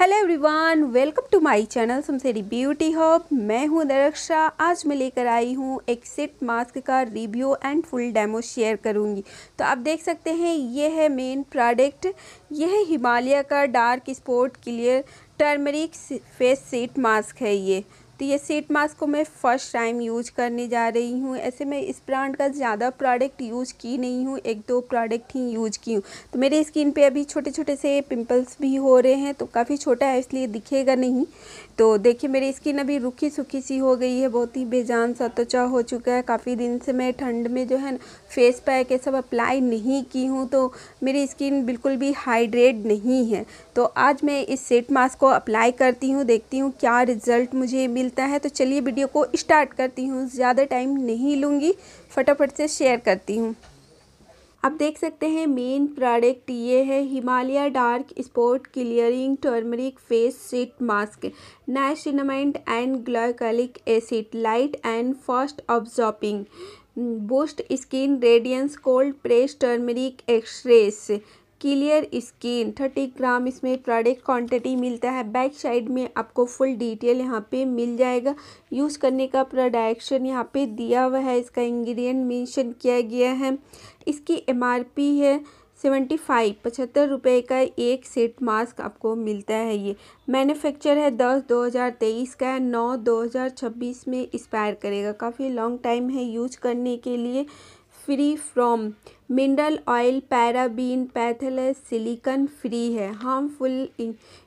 hello everyone welcome to my channel सुमसेरी beauty hub मैं हूं दरक्षा आज मैं लेकर आई हूं एक सेट मास्क का review and full demo share करूंगी तो आप देख सकते हैं ये है मेन प्रोडक्ट यह है हिमालय का dark spot clear turmeric face set mask है ये तो ये सेट मास्क को मैं फ़र्स्ट टाइम यूज करने जा रही हूँ ऐसे मैं इस ब्रांड का ज़्यादा प्रोडक्ट यूज की नहीं हूँ एक दो प्रोडक्ट ही यूज की हूँ तो मेरे स्किन पे अभी छोटे छोटे से पिंपल्स भी हो रहे हैं तो काफ़ी छोटा है इसलिए दिखेगा नहीं तो देखिए मेरी स्किन अभी रुखी सुखी सी हो गई है बहुत ही बेजान सा त्वचा हो चुका है काफ़ी दिन से मैं ठंड में जो है ना फेस पैक ये सब अप्लाई नहीं की हूँ तो मेरी स्किन बिल्कुल भी हाइड्रेट नहीं है तो आज मैं इस सेट मास्क को अप्लाई करती हूँ देखती हूँ क्या रिज़ल्ट मुझे मिल मिलता है तो चलिए वीडियो को स्टार्ट करती हूँ ज़्यादा टाइम नहीं लूँगी फटाफट से शेयर करती हूँ आप देख सकते हैं मेन प्रोडक्ट ये है Himalaya dark spot clearing turmeric face sheet mask niacinamide and glycolic acid light and fast absorbing boost skin radiance cold press turmeric extracts clear skin thirty gram इसमें प्रोडक्ट क्वांटिटी मिलता है बैक साइड में आपको full detail यहाँ पे मिल जाएगा use करने का प्रोडक्शन यहाँ पे दिया हुआ है इसका इंग्रेडिएंट मेंशन किया गया है इसकी एमआरपी है सेवेंटी फाइव पचहत्तर रुपये का एक सेट मास्क आपको मिलता है ये मैन्युफैक्चर है दस दो हज़ार तेईस का है नौ दो हज़ार छब्बीस में एक्सपायर करेगा काफ़ी लॉन्ग टाइम है यूज करने के लिए free from mineral oil paraben phthalates silicone free है हार्मफुल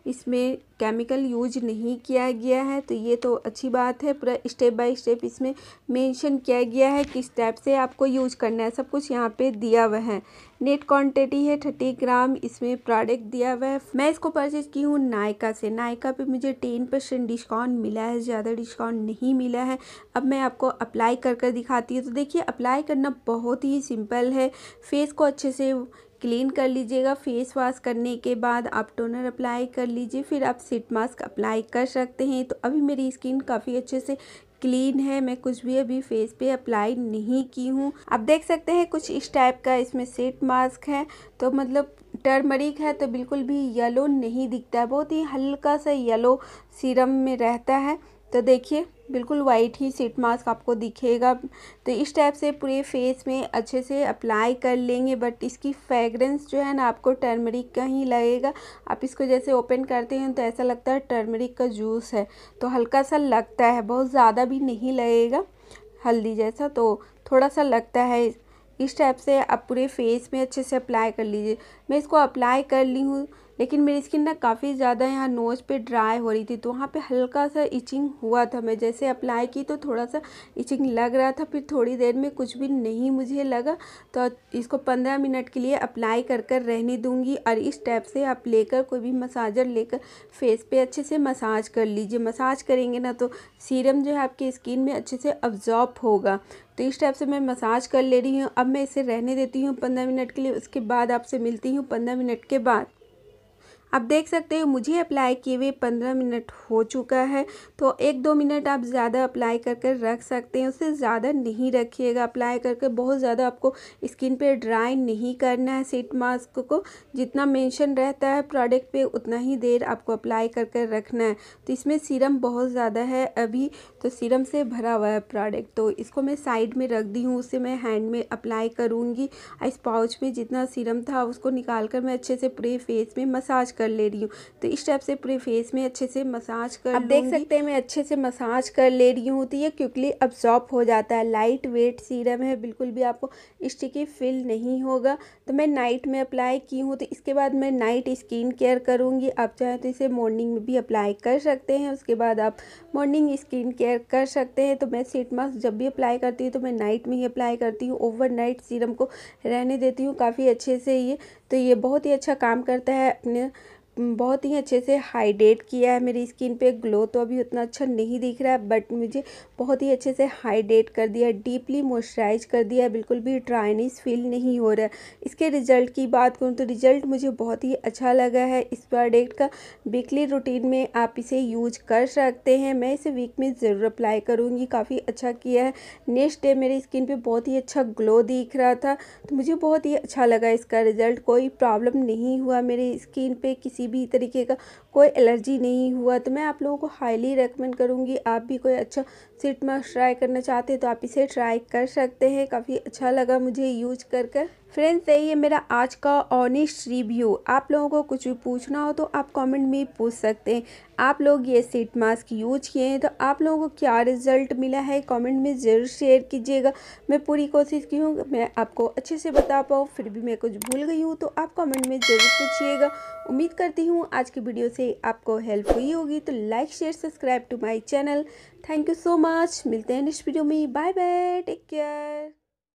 इसमें केमिकल यूज नहीं किया गया है तो ये तो अच्छी बात है पूरा स्टेप बाय स्टेप इसमें मेंशन किया गया है किस टाइप से आपको यूज करना है सब कुछ यहाँ पे दिया हुआ है नेट क्वांटिटी है थर्टी ग्राम इसमें प्रोडक्ट दिया हुआ है मैं इसको परचेज की हूँ नायका से नायका पे मुझे टेन परसेंट डिस्काउंट मिला है ज़्यादा डिस्काउंट नहीं मिला है अब मैं आपको अप्लाई कर कर दिखाती हूँ तो देखिए अप्लाई करना बहुत ही सिंपल है फेस को अच्छे से क्लीन कर लीजिएगा फेस वॉश करने के बाद आप टोनर अप्लाई कर लीजिए फिर आप सीट मास्क अप्लाई कर सकते हैं तो अभी मेरी स्किन काफ़ी अच्छे से क्लीन है मैं कुछ भी अभी फेस पे अप्लाई नहीं की हूँ आप देख सकते हैं कुछ इस टाइप का इसमें सेट मास्क है तो मतलब टर्मरिक है तो बिल्कुल भी येलो नहीं दिखता है बहुत ही हल्का सा येलो सीरम में रहता है तो देखिए बिल्कुल वाइट ही सीट मास्क आपको दिखेगा तो इस टाइप से पूरे फेस में अच्छे से अप्लाई कर लेंगे बट इसकी फ्रेगरेंस जो है ना आपको टर्मरिक का ही लगेगा आप इसको जैसे ओपन करते हैं तो ऐसा लगता है टर्मरिक का जूस है तो हल्का सा लगता है बहुत ज़्यादा भी नहीं लगेगा हल्दी जैसा तो थोड़ा सा लगता है इस टाइप से आप पूरे फेस में अच्छे से अप्लाई कर लीजिए मैं इसको अप्लाई कर ली हूँ लेकिन मेरी स्किन ना काफ़ी ज़्यादा यहाँ नोज़ पे ड्राई हो रही थी तो वहाँ पे हल्का सा इचिंग हुआ था मैं जैसे अप्लाई की तो थोड़ा सा इचिंग लग रहा था फिर थोड़ी देर में कुछ भी नहीं मुझे लगा तो इसको पंद्रह मिनट के लिए अप्लाई कर कर रहने दूँगी और इस टाइप से आप लेकर कोई भी मसाजर लेकर फेस पर अच्छे से मसाज कर लीजिए मसाज करेंगे ना तो सीरम जो है आपकी स्किन में अच्छे से अब्जॉर्ब होगा तो इस टाइप से मैं मसाज कर ले रही हूँ अब मैं इसे रहने देती हूँ पंद्रह मिनट के लिए उसके बाद आपसे मिलती हूँ पंद्रह मिनट के बाद आप देख सकते हो मुझे अप्लाई किए हुए पंद्रह मिनट हो चुका है तो एक दो मिनट आप ज़्यादा अप्लाई कर कर रख सकते हैं उससे ज़्यादा नहीं रखिएगा अप्लाई करके बहुत ज़्यादा आपको स्किन पे ड्राई नहीं करना है सीट मास्क को जितना मेंशन रहता है प्रोडक्ट पे उतना ही देर आपको अप्लाई कर कर रखना है तो इसमें सीरम बहुत ज़्यादा है अभी तो सीरम से भरा हुआ है प्रोडक्ट तो इसको मैं साइड में रख दी हूँ उसे मैं हैंड में अप्लाई करूँगी इस पाउच में जितना सीरम था उसको निकाल कर मैं अच्छे से पूरे फेस में मसाज कर कर ले रही हूँ तो इस टाइप से पूरे फेस में अच्छे से मसाज कर अब देख सकते हैं मैं अच्छे से मसाज कर ले रही हूँ तो ये क्विकली अब्जॉर्ब हो जाता है लाइट वेट सीरम है बिल्कुल भी आपको स्टिकी फील नहीं होगा तो मैं नाइट में अप्लाई की हूँ तो इसके बाद मैं नाइट स्किन केयर करूँगी आप चाहें तो इसे मॉर्निंग में भी अप्लाई कर सकते हैं उसके बाद आप मॉर्निंग स्किन केयर कर सकते हैं तो मैं सीट मास्क जब भी अप्लाई करती हूँ तो मैं नाइट में ही अप्लाई करती हूँ ओवरनाइट सीरम को रहने देती हूँ काफ़ी अच्छे से ये तो ये बहुत ही अच्छा काम करता है अपने बहुत ही अच्छे से हाइड्रेट किया है मेरी स्किन पे ग्लो तो अभी उतना अच्छा नहीं दिख रहा है बट मुझे बहुत ही अच्छे से हाइडेट कर दिया है डीपली मॉइस्चराइज कर दिया है बिल्कुल भी ड्राइनेस फील नहीं हो रहा है इसके रिज़ल्ट की बात करूँ तो रिज़ल्ट मुझे बहुत ही अच्छा लगा है इस प्रोडक्ट का वीकली रूटीन में आप इसे यूज कर सकते हैं मैं इसे वीक में ज़रूर अप्लाई करूँगी काफ़ी अच्छा किया है नेक्स्ट डे मेरी स्किन पर बहुत ही अच्छा ग्लो दिख रहा था तो मुझे बहुत ही अच्छा लगा इसका रिज़ल्ट कोई प्रॉब्लम नहीं हुआ मेरी स्किन पर किसी किसी भी तरीके का कोई एलर्जी नहीं हुआ तो मैं आप लोगों को हाईली रेकमेंड करूँगी आप भी कोई अच्छा सीट मास्क ट्राई करना चाहते हैं तो आप इसे ट्राई कर सकते हैं काफ़ी अच्छा लगा मुझे यूज कर कर फ्रेंड्स यही है मेरा आज का ऑनेस्ट रिव्यू आप लोगों को कुछ भी पूछना हो तो आप कमेंट में पूछ सकते हैं आप लोग ये सीट मास्क यूज किए हैं तो आप लोगों को क्या रिजल्ट मिला है कमेंट में ज़रूर शेयर कीजिएगा मैं पूरी कोशिश की हूँ मैं आपको अच्छे से बता पाऊँ फिर भी मैं कुछ भूल गई हूँ तो आप कॉमेंट में ज़रूर पूछिएगा उम्मीद करती हूँ आज की वीडियो से से आपको हेल्प हुई होगी तो like share subscribe to my channel thank you so much मिलते हैं नेक्स्ट वीडियो में बाय बाय टेक केयर